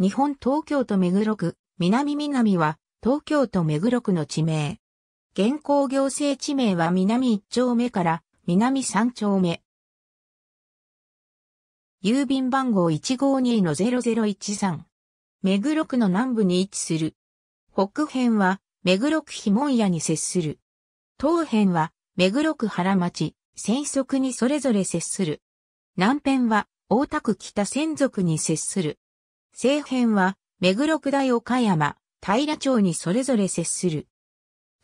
日本東京都目黒区、南南は、東京都目黒区の地名。現行行政地名は南1丁目から南3丁目。郵便番号152-0013。目黒区の南部に位置する。北辺は目黒区碑文屋に接する。東辺は目黒区原町、泉足にそれぞれ接する。南辺は大田区北千足に接する。西辺は、目黒区大岡山、平町にそれぞれ接する。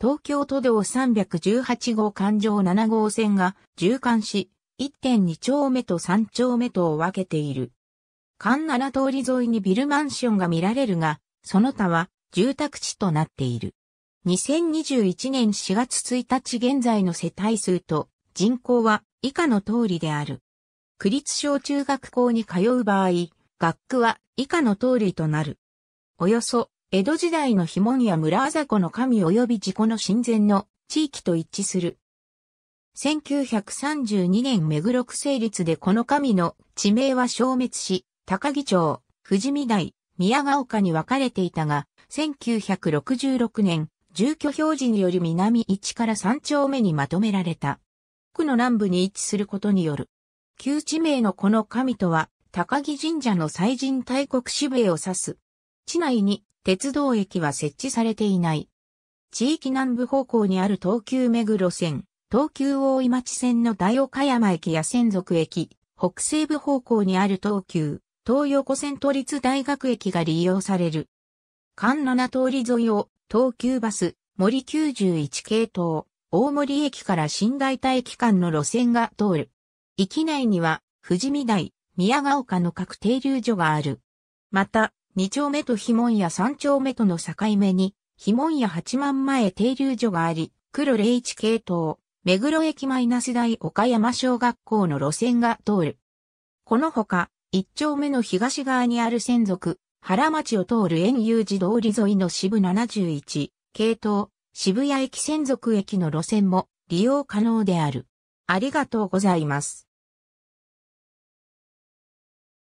東京都道318号環状7号線が縦貫し、1.2丁目と3丁目とを分けている。環7通り沿いにビルマンションが見られるが、その他は住宅地となっている。2021年4月1日現在の世帯数と人口は以下の通りである。区立小中学校に通う場合、学区は以下の通りとなる。およそ、江戸時代の紐には村あざこの神及び自己の神前の地域と一致する。1932年目黒区成立でこの神の地名は消滅し、高木町、富士見台、宮ヶ丘に分かれていたが、1966年、住居表示により南1から3丁目にまとめられた。区の南部に位置することによる。旧地名のこの神とは、高木神社の祭神大国支部へを指す。地内に鉄道駅は設置されていない。地域南部方向にある東急目黒線、東急大井町線の大岡山駅や仙属駅、北西部方向にある東急、東横線都立大学駅が利用される。関七通り沿いを東急バス、森91系統、大森駅から新大田駅間の路線が通る。駅内には、富士見台、宮ヶ丘の各停留所がある。また、二丁目と碑文屋三丁目との境目に、碑文屋八万前停留所があり、黒01系統、目黒駅マイナス大岡山小学校の路線が通る。このほか、一丁目の東側にある専属、原町を通る円遊寺通り沿いの支部71、系統、渋谷駅専属駅の路線も利用可能である。ありがとうございます。